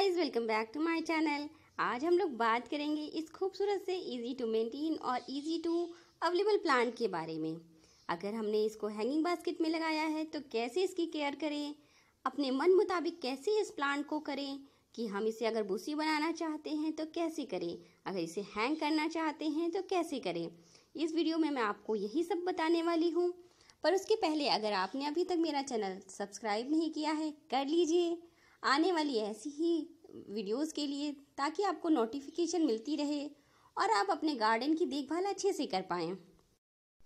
guys welcome back to my channel आज हम लोग बात करेंगे इस खूबसूरत से इजी टू मेंटेन और इजी टू अवेलेबल प्लांट के बारे में अगर हमने इसको हैंगिंग बास्केट में लगाया है तो कैसे इसकी केयर करें अपने मन मुताबिक कैसे इस प्लांट को करें कि हम इसे अगर भूसी बनाना चाहते हैं तो कैसे करें अगर इसे हैंग करना चाहते हैं तो कैसे करें इस वीडियो में मैं आपको यही सब बताने वाली हूँ पर उसके पहले अगर आपने अभी तक मेरा चैनल सब्सक्राइब नहीं किया है कर लीजिए आने वाली ऐसी ही वीडियोस के लिए ताकि आपको नोटिफिकेशन मिलती रहे और आप अपने गार्डन की देखभाल अच्छे से कर पाएँ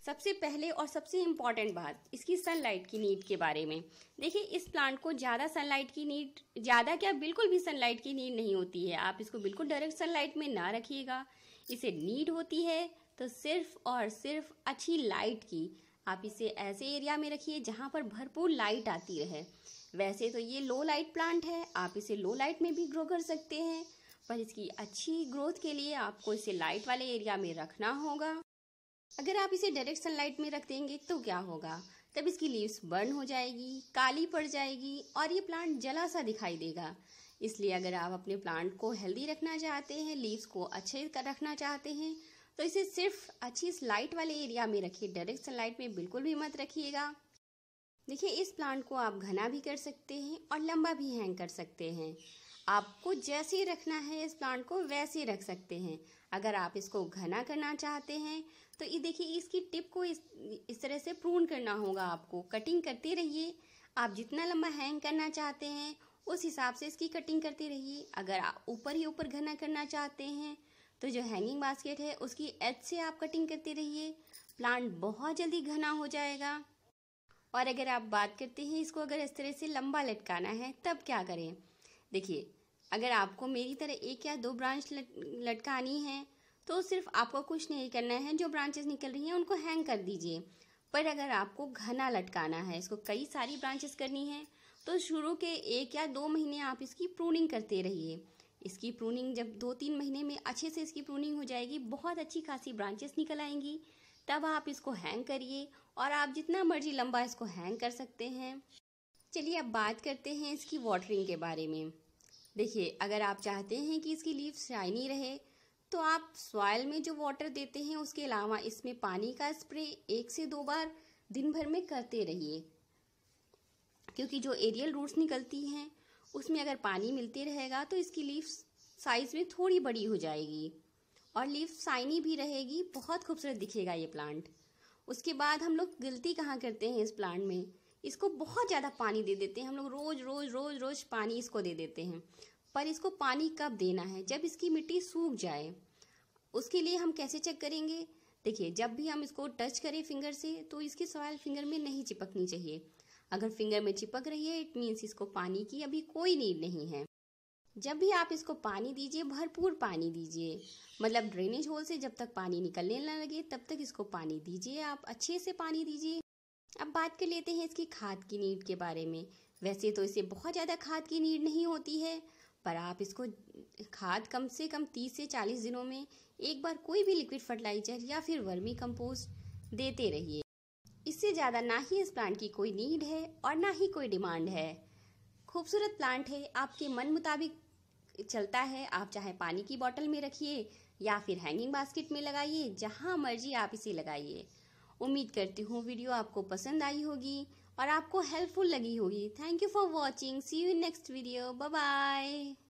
सबसे पहले और सबसे इम्पॉर्टेंट बात इसकी सनलाइट की नीड के बारे में देखिए इस प्लांट को ज़्यादा सनलाइट की नीड ज़्यादा क्या बिल्कुल भी सनलाइट की नीड नहीं होती है आप इसको बिल्कुल डायरेक्ट सनलाइट में ना रखिएगा इसे नीड होती है तो सिर्फ और सिर्फ अच्छी लाइट की आप इसे ऐसे एरिया में रखिए जहाँ पर भरपूर लाइट आती रहे वैसे तो ये लो लाइट प्लांट है आप इसे लो लाइट में भी ग्रो कर सकते हैं पर इसकी अच्छी ग्रोथ के लिए आपको इसे लाइट वाले एरिया में रखना होगा अगर आप इसे डायरेक्ट सनलाइट में रख देंगे तो क्या होगा तब इसकी लीव्स बर्न हो जाएगी काली पड़ जाएगी और ये प्लांट जला सा दिखाई देगा इसलिए अगर आप अपने प्लांट को हेल्दी रखना चाहते हैं लीव्स को अच्छे कर रखना चाहते हैं तो इसे सिर्फ अच्छी लाइट वाले एरिया में रखिए डायरेक्ट सनलाइट में बिल्कुल भी मत रखिएगा देखिए इस प्लांट को आप घना भी कर सकते हैं और लंबा भी हैंग कर सकते हैं आपको जैसे ही रखना है इस प्लांट को वैसे ही रख सकते हैं अगर आप इसको घना करना चाहते हैं तो ये देखिए इसकी टिप को इस इस तरह से प्रून करना होगा आपको कटिंग करते रहिए आप जितना लंबा हैंग करना चाहते हैं उस हिसाब से इसकी कटिंग करते रहिए अगर आप ऊपर ही ऊपर घना करना चाहते हैं तो जो हैंगिंग बास्केट है उसकी एज से आप कटिंग करते रहिए प्लांट बहुत जल्दी घना हो जाएगा और अगर आप बात करते हैं इसको अगर इस तरह से लंबा लटकाना है तब क्या करें देखिए अगर आपको मेरी तरह एक या दो ब्रांच लट, लटकानी है तो सिर्फ आपको कुछ नहीं करना है जो ब्रांचेस निकल रही हैं उनको हैंग कर दीजिए पर अगर आपको घना लटकाना है इसको कई सारी ब्रांचेस करनी है तो शुरू के एक या दो महीने आप इसकी प्रूनिंग करते रहिए इसकी प्रूनिंग जब दो तीन महीने में अच्छे से इसकी प्रूनिंग हो जाएगी बहुत अच्छी खासी ब्रांचेस निकल आएंगी तब आप इसको हैंग करिए और आप जितना मर्जी लंबा इसको हैंग कर सकते हैं चलिए अब बात करते हैं इसकी वाटरिंग के बारे में देखिए अगर आप चाहते हैं कि इसकी लीव शाइनी रहे तो आप सॉयल में जो वाटर देते हैं उसके अलावा इसमें पानी का स्प्रे एक से दो बार दिन भर में करते रहिए क्योंकि जो एरियल रूट्स निकलती हैं उसमें अगर पानी मिलते रहेगा तो इसकी लीव साइज़ में थोड़ी बड़ी हो जाएगी और लीफ साइनी भी रहेगी बहुत खूबसूरत दिखेगा ये प्लांट उसके बाद हम लोग गलती कहाँ करते हैं इस प्लांट में इसको बहुत ज़्यादा पानी दे देते हैं हम लोग रोज़ रोज़ रोज़ रोज़ पानी इसको दे देते हैं पर इसको पानी कब देना है जब इसकी मिट्टी सूख जाए उसके लिए हम कैसे चेक करेंगे देखिए जब भी हम इसको टच करें फिंगर से तो इसकी सॉयल फिंगर में नहीं चिपकनी चाहिए अगर फिंगर में चिपक रही है इट मीन्स इसको पानी की अभी कोई नीड नहीं है जब भी आप इसको पानी दीजिए भरपूर पानी दीजिए मतलब ड्रेनेज होल से जब तक पानी निकलने ना लगे तब तक इसको पानी दीजिए आप अच्छे से पानी दीजिए अब बात कर लेते हैं इसकी खाद की नीड के बारे में वैसे तो इसे बहुत ज़्यादा खाद की नीड नहीं होती है पर आप इसको खाद कम से कम 30 से 40 दिनों में एक बार कोई भी लिक्विड फर्टिलाइजर या फिर वर्मी कंपोस्ट देते रहिए इससे ज़्यादा ना ही इस प्लांट की कोई नीड है और ना ही कोई डिमांड है खूबसूरत प्लांट है आपके मन मुताबिक चलता है आप चाहे पानी की बॉटल में रखिए या फिर हैंगिंग बास्केट में लगाइए जहाँ मर्जी आप इसे लगाइए उम्मीद करती हूँ वीडियो आपको पसंद आई होगी और आपको हेल्पफुल लगी होगी thank you for watching see you next video bye